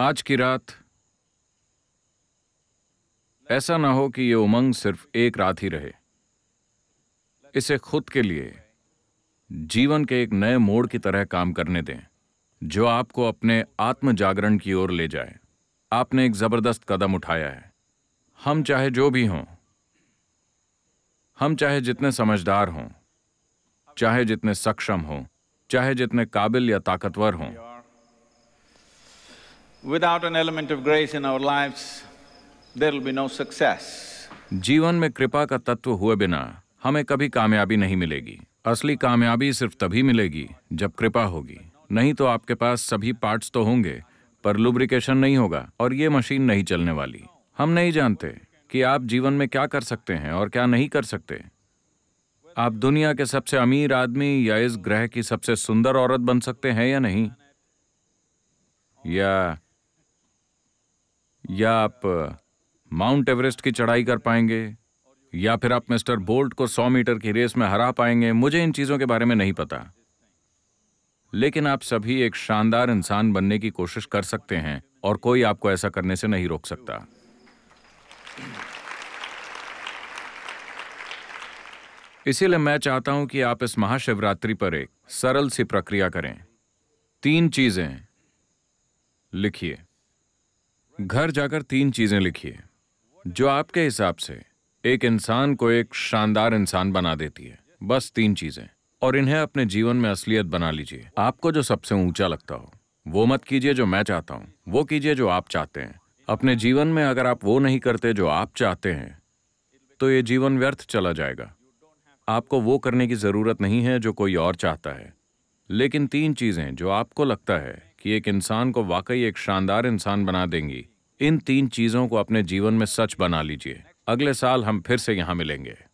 आज की रात ऐसा ना हो कि ये उमंग सिर्फ एक रात ही रहे इसे खुद के लिए जीवन के एक नए मोड़ की तरह काम करने दें जो आपको अपने आत्म जागरण की ओर ले जाए आपने एक जबरदस्त कदम उठाया है हम चाहे जो भी हों हम चाहे जितने समझदार हों चाहे जितने सक्षम हों चाहे जितने काबिल या ताकतवर हों Without an element of grace in our lives, there will be no success. जीवन में कृपा का तत्व हुए बिना हमें कभी कामयाबी नहीं मिलेगी असली कामयाबी सिर्फ तभी मिलेगी जब कृपा होगी नहीं तो आपके पास सभी पार्ट्स तो होंगे पर लुब्रिकेशन नहीं होगा और ये मशीन नहीं चलने वाली हम नहीं जानते कि आप जीवन में क्या कर सकते हैं और क्या नहीं कर सकते आप दुनिया के सबसे अमीर आदमी या इस ग्रह की सबसे सुंदर औरत बन सकते हैं या नहीं या या आप माउंट एवरेस्ट की चढ़ाई कर पाएंगे या फिर आप मिस्टर बोल्ट को 100 मीटर की रेस में हरा पाएंगे मुझे इन चीज़ों के बारे में नहीं पता लेकिन आप सभी एक शानदार इंसान बनने की कोशिश कर सकते हैं और कोई आपको ऐसा करने से नहीं रोक सकता इसीलिए मैं चाहता हूं कि आप इस महाशिवरात्रि पर एक सरल सी प्रक्रिया करें तीन चीजें लिखिए घर जाकर तीन चीजें लिखिए जो आपके हिसाब से एक इंसान को एक शानदार इंसान बना देती है बस तीन चीजें और इन्हें अपने जीवन में असलियत बना लीजिए आपको जो सबसे ऊंचा लगता हो वो मत कीजिए जो मैं चाहता हूँ वो कीजिए जो आप चाहते हैं अपने जीवन में अगर आप वो नहीं करते जो आप चाहते हैं तो ये जीवन व्यर्थ चला जाएगा आपको वो करने की जरूरत नहीं है जो कोई और चाहता है लेकिन तीन चीजें जो आपको लगता है कि एक इंसान को वाकई एक शानदार इंसान बना देंगी इन तीन चीजों को अपने जीवन में सच बना लीजिए अगले साल हम फिर से यहाँ मिलेंगे